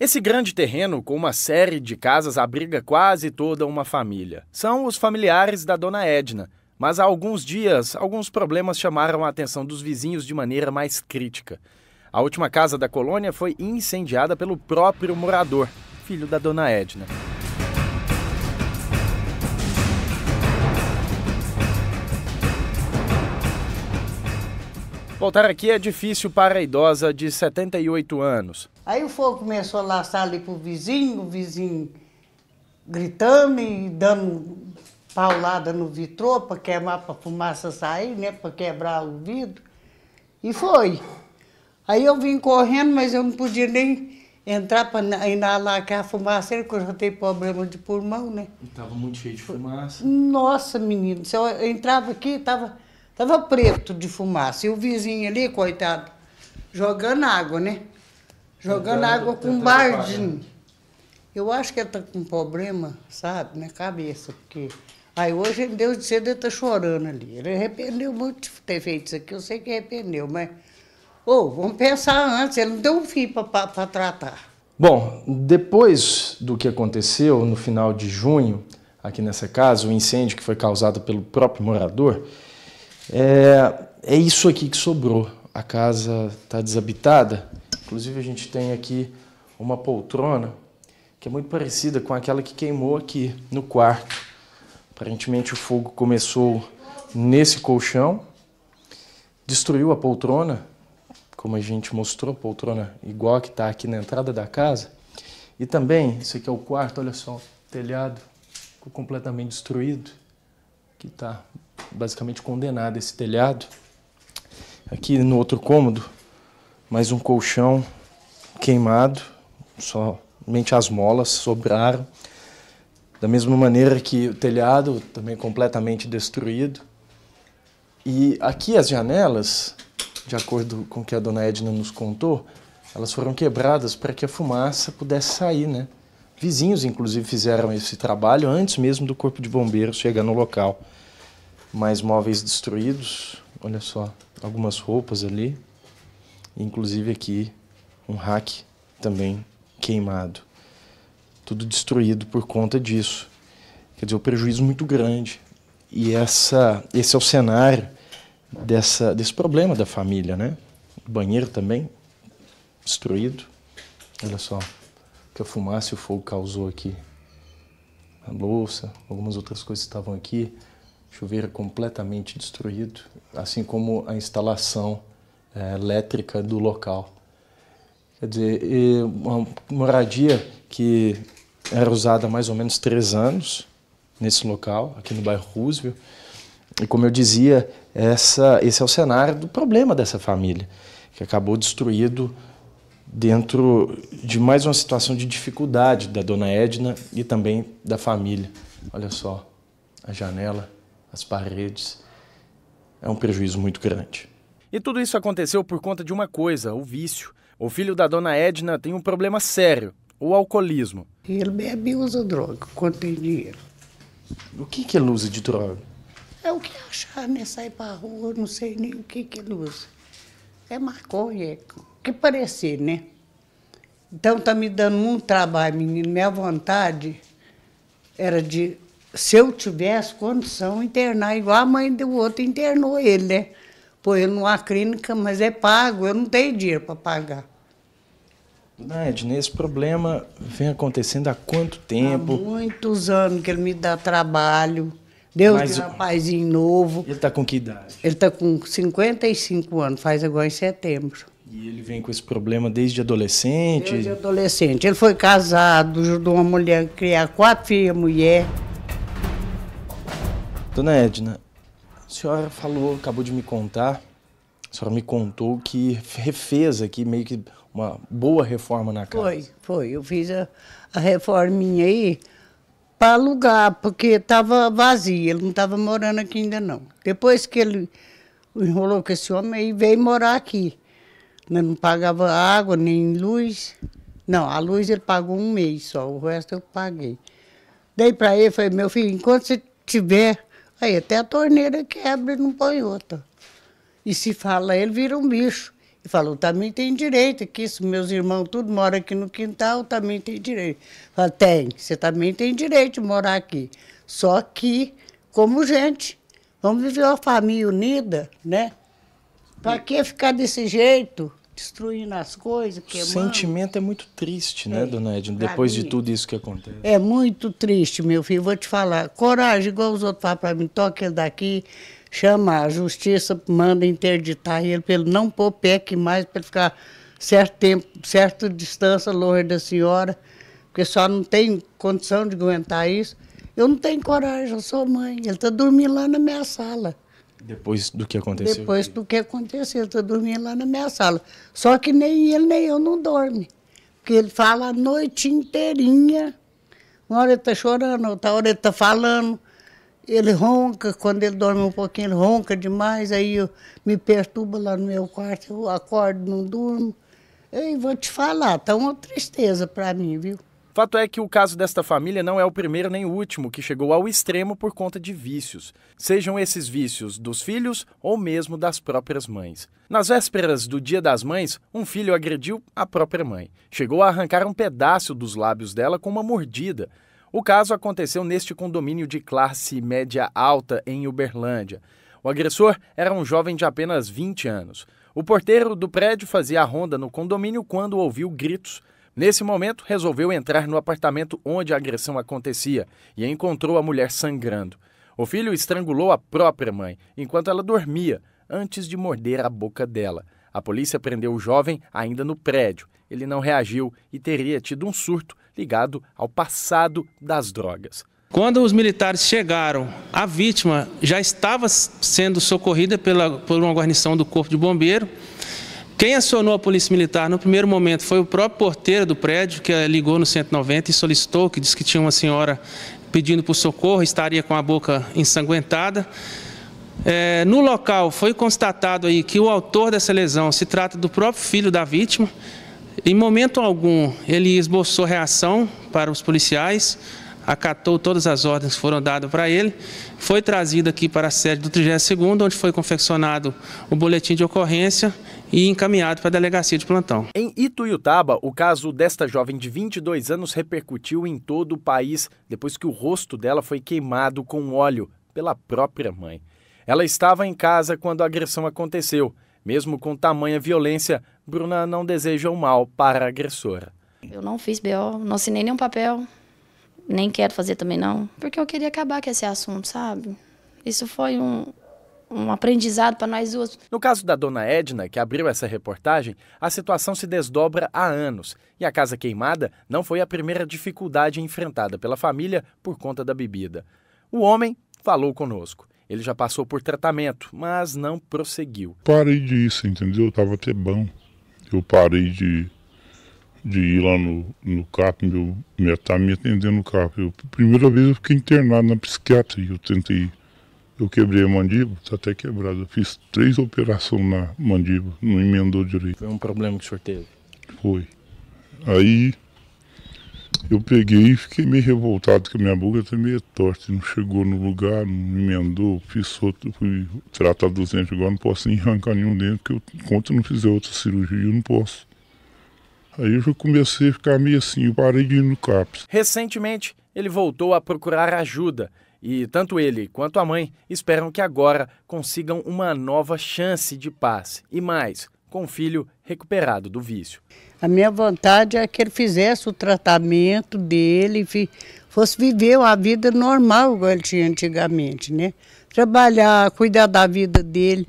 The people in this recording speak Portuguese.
Esse grande terreno, com uma série de casas, abriga quase toda uma família. São os familiares da dona Edna, mas há alguns dias alguns problemas chamaram a atenção dos vizinhos de maneira mais crítica. A última casa da colônia foi incendiada pelo próprio morador, filho da dona Edna. Voltar aqui é difícil para a idosa de 78 anos. Aí o fogo começou a laçar ali pro vizinho, o vizinho gritando e dando paulada no vitrô para queimar, para fumaça sair, né, para quebrar o vidro. E foi. Aí eu vim correndo, mas eu não podia nem entrar para inalar aquela a fumaça, porque eu já tenho problema de pulmão, né? Estava muito cheio de fumaça. Nossa, menino, se eu entrava aqui, estava tava preto de fumaça. E o vizinho ali, coitado, jogando água, né? Jogando, água com bardinho. Eu acho que ela está com um problema, sabe, na cabeça, porque. Aí hoje, deu de cedo, e está chorando ali. Ele arrependeu muito de ter feito isso aqui, eu sei que arrependeu, mas. Ô, oh, vamos pensar antes, ele não deu um fim para tratar. Bom, depois do que aconteceu no final de junho, aqui nessa casa, o incêndio que foi causado pelo próprio morador, é, é isso aqui que sobrou. A casa está desabitada. Inclusive, a gente tem aqui uma poltrona que é muito parecida com aquela que queimou aqui no quarto. Aparentemente, o fogo começou nesse colchão, destruiu a poltrona, como a gente mostrou, poltrona igual a que está aqui na entrada da casa. E também, esse aqui é o quarto, olha só, o telhado ficou completamente destruído, que está basicamente condenado esse telhado. Aqui no outro cômodo, mais um colchão queimado, somente as molas sobraram. Da mesma maneira que o telhado também completamente destruído. E aqui as janelas, de acordo com o que a dona Edna nos contou, elas foram quebradas para que a fumaça pudesse sair, né? Vizinhos, inclusive, fizeram esse trabalho antes mesmo do corpo de bombeiros chegar no local. Mais móveis destruídos, olha só, algumas roupas ali. Inclusive aqui um hack também queimado. Tudo destruído por conta disso. Quer dizer, o um prejuízo é muito grande. E essa, esse é o cenário dessa, desse problema da família, né? O banheiro também destruído. Olha só que a fumaça e o fogo causou aqui. A louça, algumas outras coisas estavam aqui. Chuveiro completamente destruído, assim como a instalação é, elétrica do local. Quer dizer, uma moradia que era usada há mais ou menos três anos nesse local, aqui no bairro Roosevelt. E como eu dizia, essa, esse é o cenário do problema dessa família, que acabou destruído dentro de mais uma situação de dificuldade da dona Edna e também da família. Olha só, a janela, as paredes. É um prejuízo muito grande. E tudo isso aconteceu por conta de uma coisa, o vício. O filho da dona Edna tem um problema sério, o alcoolismo. Ele bebe e usa droga quando tem dinheiro. O que, que ele usa de droga? É o que achar, né? Sair pra rua, não sei nem o que, que ele usa. É maconha, é o que parecer, né? Então tá me dando muito trabalho, menino. Minha vontade era de, se eu tivesse condição, internar igual a mãe do outro internou ele, né? eu não há clínica, mas é pago, eu não tenho dinheiro para pagar. Dona Edna, esse problema vem acontecendo há quanto tempo? Há muitos anos que ele me dá trabalho. Deus Mas, um rapazinho novo. Ele está com que idade? Ele está com 55 anos, faz agora em setembro. E ele vem com esse problema desde adolescente? Desde adolescente. Ele foi casado, ajudou uma mulher a criar quatro filhas mulher. Dona Edna, senhora falou, acabou de me contar, a senhora me contou que refez aqui meio que uma boa reforma na casa. Foi, foi. Eu fiz a, a reforminha aí para alugar, porque estava vazia, ele não estava morando aqui ainda não. Depois que ele enrolou com esse homem, aí veio morar aqui. Né, não pagava água, nem luz. Não, a luz ele pagou um mês só, o resto eu paguei. Dei para ele, falei, meu filho, enquanto você tiver Aí até a torneira quebra e não põe outra. E se fala, ele vira um bicho. E falou, também tem direito aqui, se meus irmãos tudo moram aqui no quintal, também tem direito. Fala, tem, você também tem direito de morar aqui. Só que, como gente, vamos viver uma família unida, né? Para que ficar desse jeito? destruindo as coisas, queimando. O sentimento é muito triste, né, é, dona Edna, depois de tudo isso que acontece. É muito triste, meu filho, vou te falar. Coragem, igual os outros falam para mim, toque ele daqui, chama a justiça, manda interditar ele para ele não pôr pé aqui mais, para ele ficar certo tempo, certa distância longe da senhora, porque só não tem condição de aguentar isso. Eu não tenho coragem, eu sou mãe. Ele está dormindo lá na minha sala. Depois do que aconteceu? Depois do que aconteceu. Estou dormindo lá na minha sala. Só que nem ele nem eu não dorme. Porque ele fala a noite inteirinha. Uma hora ele está chorando, outra hora ele está falando. Ele ronca, quando ele dorme um pouquinho, ele ronca demais. Aí eu, me perturba lá no meu quarto, eu acordo, não durmo. e vou te falar, tá uma tristeza para mim, viu? Fato é que o caso desta família não é o primeiro nem o último que chegou ao extremo por conta de vícios, sejam esses vícios dos filhos ou mesmo das próprias mães. Nas vésperas do Dia das Mães, um filho agrediu a própria mãe. Chegou a arrancar um pedaço dos lábios dela com uma mordida. O caso aconteceu neste condomínio de classe média alta em Uberlândia. O agressor era um jovem de apenas 20 anos. O porteiro do prédio fazia a ronda no condomínio quando ouviu gritos. Nesse momento, resolveu entrar no apartamento onde a agressão acontecia e encontrou a mulher sangrando. O filho estrangulou a própria mãe enquanto ela dormia, antes de morder a boca dela. A polícia prendeu o jovem ainda no prédio. Ele não reagiu e teria tido um surto ligado ao passado das drogas. Quando os militares chegaram, a vítima já estava sendo socorrida pela, por uma guarnição do Corpo de Bombeiro. Quem acionou a polícia militar no primeiro momento foi o próprio porteiro do prédio, que eh, ligou no 190 e solicitou, que disse que tinha uma senhora pedindo por socorro, estaria com a boca ensanguentada. É, no local foi constatado aí que o autor dessa lesão se trata do próprio filho da vítima. Em momento algum ele esboçou reação para os policiais, acatou todas as ordens que foram dadas para ele, foi trazido aqui para a sede do 32º, onde foi confeccionado o boletim de ocorrência e encaminhado para a delegacia de plantão. Em Ituiutaba, o caso desta jovem de 22 anos repercutiu em todo o país depois que o rosto dela foi queimado com óleo pela própria mãe. Ela estava em casa quando a agressão aconteceu. Mesmo com tamanha violência, Bruna não deseja o mal para a agressora. Eu não fiz BO, não assinei nenhum papel, nem quero fazer também não, porque eu queria acabar com esse assunto, sabe? Isso foi um, um aprendizado para nós duas. No caso da dona Edna, que abriu essa reportagem, a situação se desdobra há anos e a casa queimada não foi a primeira dificuldade enfrentada pela família por conta da bebida. O homem falou conosco. Ele já passou por tratamento, mas não prosseguiu. Parei disso, entendeu? Eu tava até bom. Eu parei de, de ir lá no, no CAP, meu, minha, tá me atendendo no CAP. Eu, primeira vez eu fiquei internado na psiquiatria, eu tentei eu quebrei a mandíbula, está até quebrada. Eu fiz três operações na mandíbula, não emendou direito. Foi um problema que o senhor teve? Foi. Aí eu peguei e fiquei meio revoltado, que a minha boca está meio torta, não chegou no lugar, não emendou, fiz outro, fui tratar 200 agora, não posso nem arrancar nenhum dente, porque eu, enquanto eu não fizer outra cirurgia, eu não posso. Aí eu já comecei a ficar meio assim, eu parei de ir no CAPS. Recentemente, ele voltou a procurar ajuda e tanto ele quanto a mãe esperam que agora consigam uma nova chance de paz e mais, com o filho recuperado do vício. A minha vontade é que ele fizesse o tratamento dele, fosse viver a vida normal, igual ele tinha antigamente, né? Trabalhar, cuidar da vida dele.